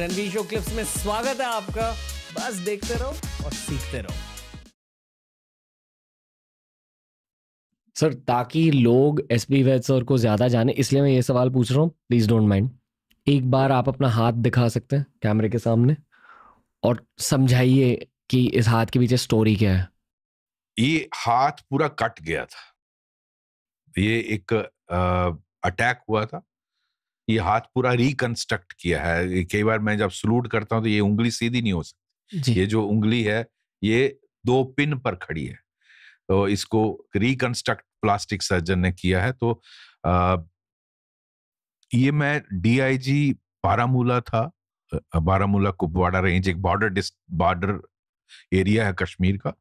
Ranveer show clips में स्वागत है आपका बस देखते रहो और सीखते रहो सर ताकि लोग एस पी वैद सर को ज़्यादा जाने इसलिए मैं ये सवाल पूछ रहा हूँ प्लीज़ डोंट माइंड एक बार आप अपना हाथ दिखा सकते हैं कैमरे के सामने और समझाइए कि इस हाथ के पीछे स्टोरी क्या है ये हाथ पूरा कट गया था ये एक अटैक हुआ था ये हाथ पूरा रिकंस्ट्रक्ट किया है कई बार मैं जब सलूट करता हूँ तो ये उंगली सीधी नहीं हो सकती ये जो उंगली है ये दो पिन पर खड़ी है तो इसको रिकंस्ट्रक्ट प्लास्टिक सर्जन ने किया है तो आ, ये मैं डीआईजी बारामूला था बारामूला कुपवाड़ा रेंज एक बॉर्डर बॉर्डर एरिया है कश्मीर का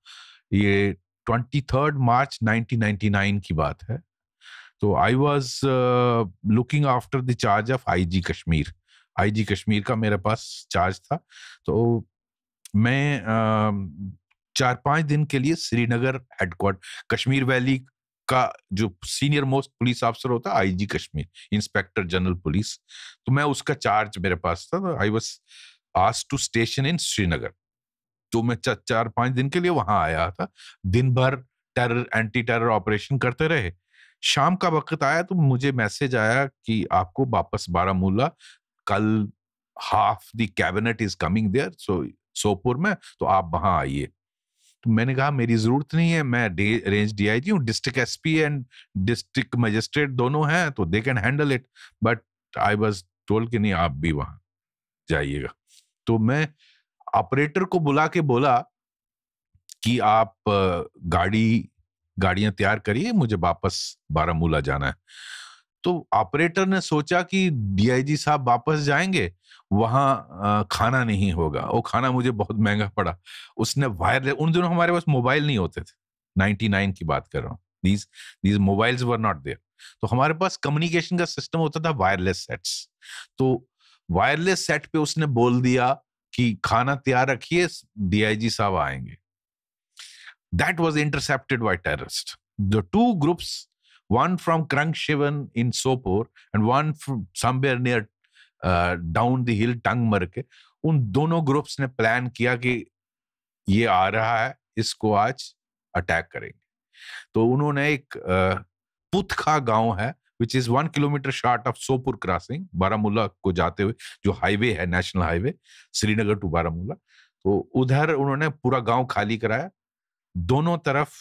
ये ट्वेंटी थर्ड मार्च 1999 की बात है तो I was looking after the charge of G Kashmir I G Kashmir का मेरे पास चार्ज था तो मैं uh, चार पांच दिन के लिए श्रीनगर हेडक्वार्टर कश्मीर वैली का जो सीनियर मोस्ट पुलिस अफसर होता I G Kashmir inspector general police तो मैं उसका चार्ज मेरे पास था आई वॉज आज टू स्टेशन इन श्रीनगर तो मैं चार पांच दिन के लिए वहां आया था दिन भर टेरर एंटी टेरर ऑपरेशन करते रहे शाम का वक्त आया तो मुझे मैसेज आया कि आपको वापस बारामूला कल half the cabinet is coming there so Sopore में तो आप वहां आइए तो मैंने कहा मेरी जरूरत नहीं है मैं रेंज जी हूँ district S P and district magistrate दोनों हैं तो they can handle it but I was told कि नहीं आप भी वहां जाइएगा तो मैं ऑपरेटर को बुला के बोला कि आप गाड़ी गाड़ियां तैयार करिए मुझे वापस बारामूला जाना है तो ऑपरेटर ने सोचा कि डीआईजी साहब वापस जाएंगे वहां खाना नहीं होगा वो खाना मुझे बहुत महंगा पड़ा उसने वायरलेस उन दिनों हमारे पास मोबाइल नहीं होते थे 99 की बात कर रहा हूँ these these mobiles were not there तो हमारे पास कम्युनिकेशन का सिस्टम होता था वायरलेस सेट्स तो वायरलेस सेट पे उसने बोल दिया कि खाना तैयार रखिए डीआईजी साहब आएंगे that was intercepted by terrorists. The two groups, one from Krangshivan in Sopor and one from somewhere near uh, down the hill Tangmark, उन दोनों ग्रुप्स ने प्लान किया कि ये आ रहा है इसको आज अटैक करेंगे तो उन्होंने एक uh, पुथखा गांव है which is one kilometre short of Sopore crossing Baramulla को जाते हुए जो हाईवे है national highway Srinagar to Baramulla तो उधर उन्होंने पूरा गांव खाली कराया दोनों तरफ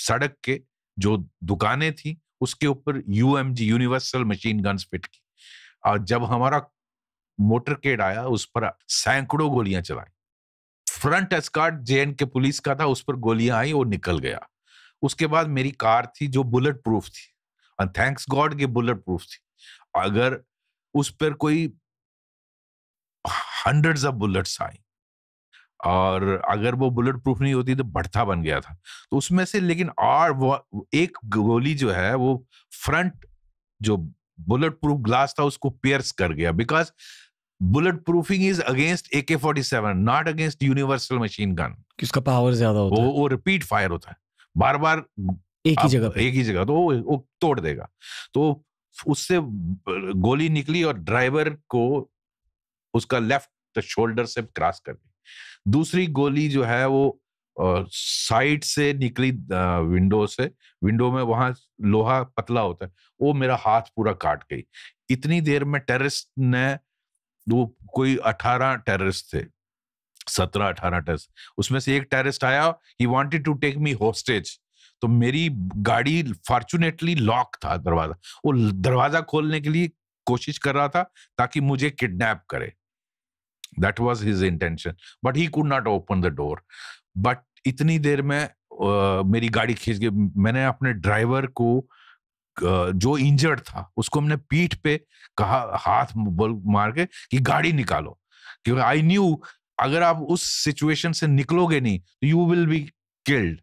सड़क के जो दुकानें थी उसके ऊपर UMG universal machine guns fit की और जब हमारा मोटरकेड आया उस पर सैकड़ों गोलियां चलाई फ्रंट एस्कार्ट जे के पुलिस का था उस पर गोलियां आई और निकल गया उसके बाद मेरी कार थी जो बुलेट प्रूफ थी और थैंक्स गॉड की बुलेट प्रूफ थी अगर उस पर कोई हंड्रेड्स ऑफ बुलेट्स आई और अगर वो बुलेट प्रूफ नहीं होती तो बढ़ता बन गया था तो उसमें से लेकिन और वो एक गोली जो है वो फ्रंट जो बुलेट प्रूफ ग्लास था उसको पियर्स कर गया because bullet proofing is against a K forty seven not against universal machine gun किसका पावर ज्यादा होता वो, है वो रिपीट फायर होता है बार बार एक ही जगह एक ही जगह तो वो, वो तोड़ देगा तो उससे गोली निकली और ड्राइवर को उसका लेफ्ट शोल्डर से क्रॉस कर गई दूसरी गोली जो है वो साइड से निकली विंडो से विंडो में वहां लोहा पतला होता है वो मेरा हाथ पूरा काट गई इतनी देर में टेररिस्ट ने वो कोई अठारह टेररिस्ट थे सत्रह अठारह टेररिस्ट उसमें से एक टेररिस्ट आया he wanted to take me hostage तो मेरी गाड़ी फॉर्चुनेटली लॉक था दरवाजा वो दरवाजा खोलने के लिए कोशिश कर रहा था ताकि मुझे किडनैप करे that was his intention but he could not open the door but इतनी देर में आ, मेरी गाड़ी खींच गई मैंने अपने ड्राइवर को जो इंजर्ड था उसको हमने पीठ पे कहा हाथ बोल मार के कि गाड़ी निकालो क्योंकि आई न्यू अगर आप उस सिचुएशन से निकलोगे नहीं तो यू विल बी किल्ड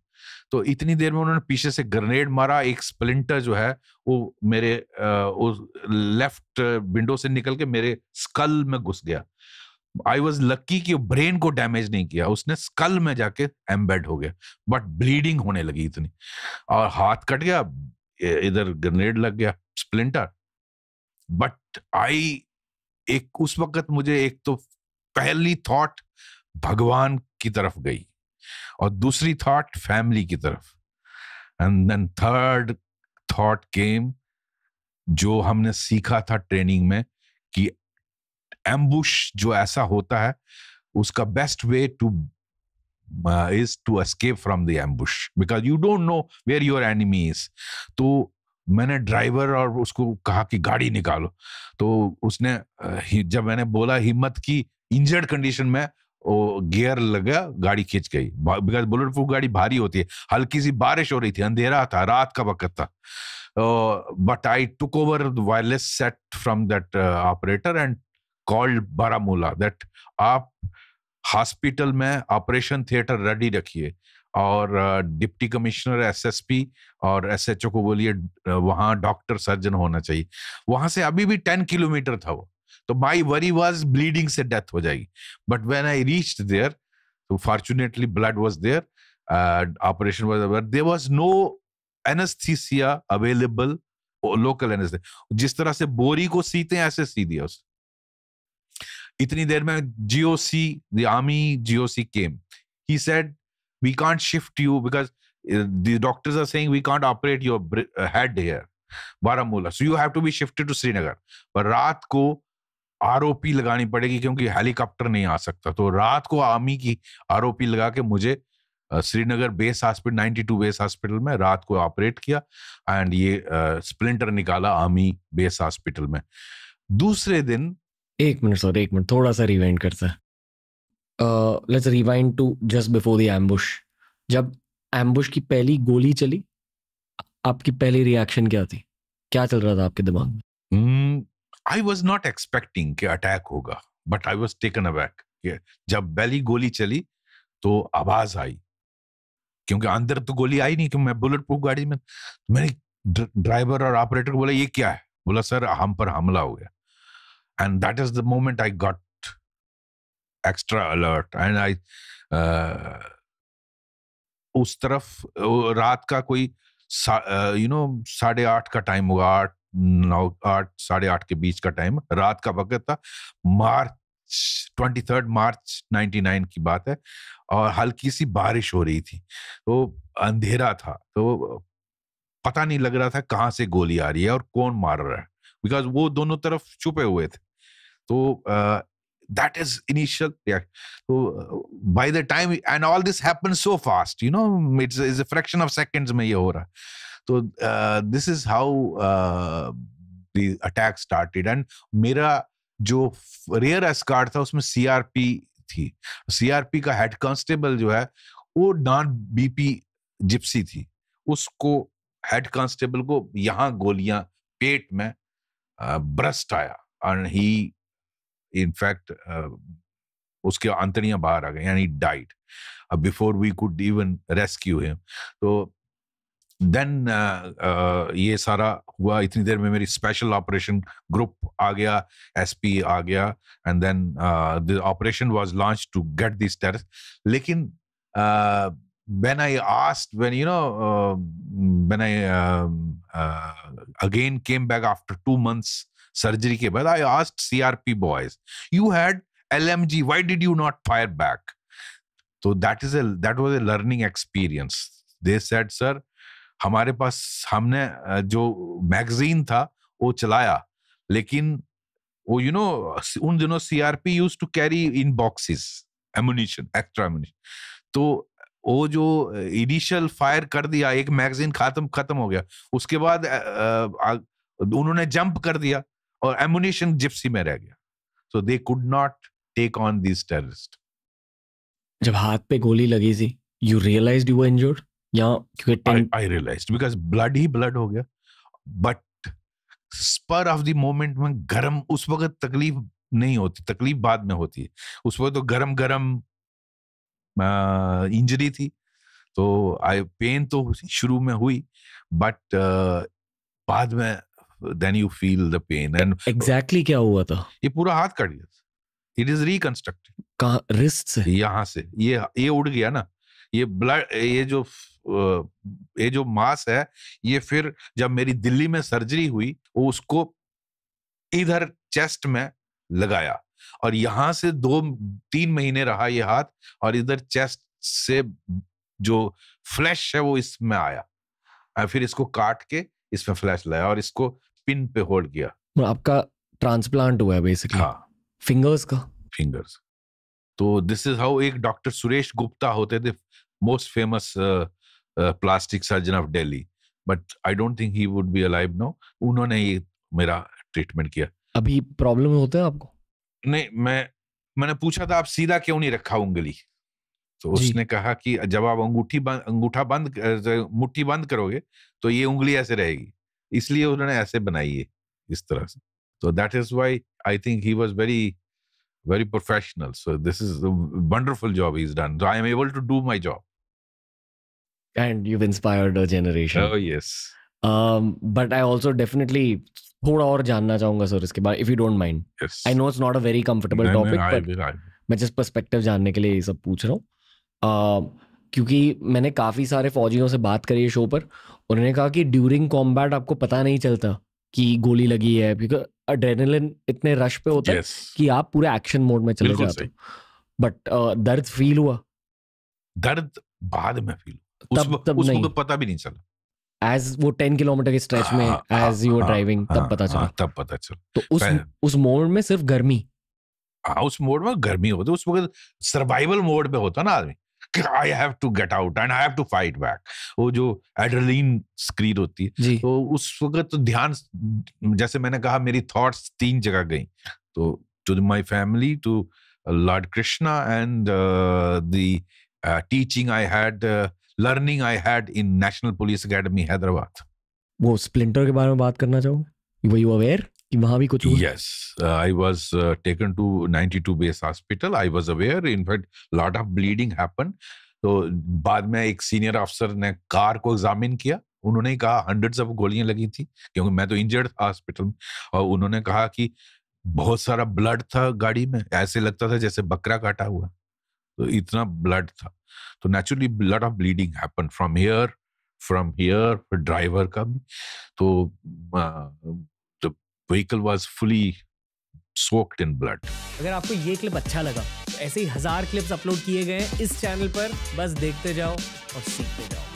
तो इतनी देर में उन्होंने पीछे से ग्रेनेड मारा एक स्प्लिंटर जो है वो मेरे उस लेफ्ट विंडो से निकल के मेरे स्कल में घुस गया आई वॉज लक्की कि ब्रेन को डैमेज नहीं किया उसने स्कल में जाके एम्बेड हो गया बट ब्लीडिंग होने लगी इतनी और हाथ कट गया इधर ग्रेनेड लग गया स्प्लिंटर बट आई एक उस वक्त मुझे एक तो पहली थॉट भगवान की तरफ गई और दूसरी थॉट फैमिली की तरफ and then third thought came जो हमने सीखा था ट्रेनिंग में कि एम्बुश जो ऐसा होता है उसका best way to is to escape from the ambush because you don't know where your enemy is तो मैंने ड्राइवर और उसको कहा कि गाड़ी निकालो तो उसने uh, जब मैंने बोला हिम्मत की इंजर्ड कंडीशन में गियर लगा गाड़ी खींच गई बिकॉज बुलेट प्रूफ गाड़ी भारी होती है हल्की सी बारिश हो रही थी अंधेरा था रात का वक्त था but I took over wireless set from that operator and called Baramulla that आप हॉस्पिटल में ऑपरेशन थिएटर रेडी रखिए और डिप्टी कमिश्नर एसएसपी और एसएचओ को बोलिए वहाँ डॉक्टर सर्जन होना चाहिए वहां से अभी भी टेन किलोमीटर था वो तो माई वरी वॉज ब्लीडिंग से डेथ हो जाएगी but when I reach there तो fortunately blood was there operation was over there was no anaesthesia available local anaesthesia जिस तरह से बोरी को सीते हैं ऐसे सी दिया उसने इतनी देर में सी दर्मी आर्मी सी came he said we can't shift you because the doctors are saying we can't operate your uh, head Baramulla so you have to be shifted to Srinagar पर रात को आरोपी लगानी पड़ेगी क्योंकि हेलीकॉप्टर नहीं आ सकता तो रात को आर्मी की आरोपी लगा के मुझे Srinagar base hospital 92 base hospital में रात को ऑपरेट किया एंड ये स्प्लिंटर uh, निकाला आर्मी बेस हॉस्पिटल में दूसरे दिन एक मिनट सर एक मिनट थोड़ा सा रिवाइंड करते हैं let's rewind to just before the ambush जब एम्बुश की पहली गोली चली आपकी पहली रिएक्शन क्या थी क्या चल रहा था आपके दिमाग में आई वॉज नॉट एक्सपेक्टिंग कि अटैक होगा but I was taken aback जब पहली गोली चली तो आवाज आई क्योंकि अंदर तो गोली आई नहीं क्योंकि मैं बुलेट प्रूफ गाड़ी में मैंने ड्राइवर और ऑपरेटर को बोला ये क्या है बोला सर हम पर हमला हो गया and that is the moment i got extra alert and i uh, उस तरफ रात का कोई यू नो साढ़े आठ का टाइम हुआ आठ नौ आठ साढ़े आठ के बीच का टाइम रात का वक्त था March twenty third March ninety nine की बात है और हल्की सी बारिश हो रही थी तो अंधेरा था तो पता नहीं लग रहा था कहाँ से गोली आ रही है और कौन मार रहा है बिकॉज वो दोनों तरफ छुपे हुए थे तो दैट इज इनिशियल तो by the time and all this happen so fast you know it's is a fraction of seconds में ये हो रहा तो this is how the attack started and मेरा जो रेयर एस्कार्ड था उसमें सीआरपी थी सीआरपी का हेड कांस्टेबल जो है वो नॉन बीपी जिप्सी थी उसको हेड कांस्टेबल को यहाँ गोलियां पेट में ब्रस्ट आया एंड ही इनफैक्ट उसके अंतड़ियां बाहर आ गई यानी डाइट अब before we could even rescue him तो देन uh, uh, ये सारा हुआ इतनी देर में मेरी स्पेशल ऑपरेशन ग्रुप आ गया एसपी आ गया and then the operation was launched to get this terrs लेकिन uh, when I asked, when you know, uh, when I uh, uh, again came back after two months surgery ke बाद, I asked CRP boys, you had LMG, why did you not fire back? So that is a that was a learning experience. They said, sir, हमारे पास हमने जो magazine था वो चलाया लेकिन वो you know उन दिनों CRP use to carry in boxes ammunition extra ammunition तो वो जो इनिशियल फायर कर दिया एक मैगजीन खत्म खत्म हो गया उसके बाद उन्होंने जंप कर दिया और एमुनेशन जिप्सी में रह गया so they could not take on this terrorist जब हाथ पे गोली लगी थी यू रियलाइज यू इंजोर्ड या क्योंकि आई रियलाइज बिकॉज ब्लड ही ब्लड हो गया but spur of the moment में गर्म उस वक्त तकलीफ नहीं होती तकलीफ बाद में होती है उस वक्त तो गर्म गर्म इंजरी थी तो आई पेन तो शुरू में हुई बट बाद में then you feel the pain and exactly क्या हुआ था ये पूरा हाथ कट गया इट इज रिकंस्ट्रक्टेड रिस्ट से यहाँ से ये ये उड़ गया ना ये ब्लड ये जो ये जो मास है ये फिर जब मेरी दिल्ली में सर्जरी हुई वो उसको इधर चेस्ट में लगाया और यहां से दो तीन महीने रहा ये हाथ और इधर चेस्ट से जो फ्लैश है वो इसमें आया और फिर इसको काट के इसमें फ्लैश लाया और इसको पिन पे होल्ड किया मतलब आपका ट्रांसप्लांट हुआ है बेसिकली हाँ फिंगर्स का फिंगर्स तो दिस इज हाउ एक डॉक्टर सुरेश गुप्ता होते थे most famous plastic surgeon of Delhi but I don't think he would be alive no उन्होंने ये मेरा ट्रीटमेंट किया अभी प्रॉब्लम होते हैं आपको नहीं मैं मैंने पूछा था आप सीधा क्यों नहीं रखा उंगली तो उसने कहा कि जब आप अंगूठी बंद अंगूठा बंद मुट्ठी बंद करोगे तो ये उंगली ऐसे रहेगी इसलिए उन्होंने ऐसे बनाई है इस तरह से तो that is why I think he was very very professional so this is wonderful job is done I am able to do my job And you've inspired a generation. Oh, yes. Um, but I also definitely थोड़ा और जानना चाहूंगा sir इसके बारे if you don't mind I know it's not a very comfortable topic मैं just perspective जानने के लिए ये सब पूछ रहा हूँ क्योंकि मैंने काफ़ी सारे फौजियों से बात करी है शो पर उन्होंने कहा कि ड्यूरिंग कॉम्बैट आपको पता नहीं चलता कि गोली लगी है बिकॉज एड्रेनलिन इतने रश पे होता yes. है कि आप पूरे एक्शन मोड में चले जाते हो बट दर्द फील हुआ दर्द बाद में फील तब उस, तब उस तो नहीं पता भी नहीं चला एज वो टेन किलोमीटर के स्ट्रेच में एज यू आर ड्राइविंग तब हाँ, पता चला हाँ, तब पता चला तो उस उस मोड में सिर्फ गर्मी हाँ उस मोड में गर्मी होती है उस वक्त सर्वाइवल मोड पे होता है ना आदमी I have to get out and I have to fight back वो जो एड्रेलिन स्क्रीन होती है जी. तो उस वक्त तो ध्यान जैसे मैंने कहा मेरी थॉट्स तीन जगह गई तो to my family to lord Krishna and the teaching I had learning I had in National Police Academy Hyderabad वो स्प्लिंटर के बारे में बात करना चाहूंगा वो यू अवेयर कि वहाँ भी कुछ yes I was taken to 92 base hospital I was aware in fact lot of bleeding happen तो बाद में एक सीनियर अफसर ने कार को एग्जामिन किया उन्होंने कहा हंड्रेड ऑफ गोलियां लगी थी क्योंकि मैं तो इंजर्ड था हॉस्पिटल में और उन्होंने कहा कि बहुत सारा ब्लड था गाड़ी में ऐसे लगता था जैसे बकरा काटा हुआ तो इतना ब्लड था तो naturally blood of bleeding happen from here from here फिर ड्राइवर का भी तो vehicle was fully soaked in blood अगर आपको ये क्लिप अच्छा लगा तो ऐसे ही हजार क्लिप्स अपलोड किए गए हैं इस चैनल पर बस देखते जाओ और सीखते जाओ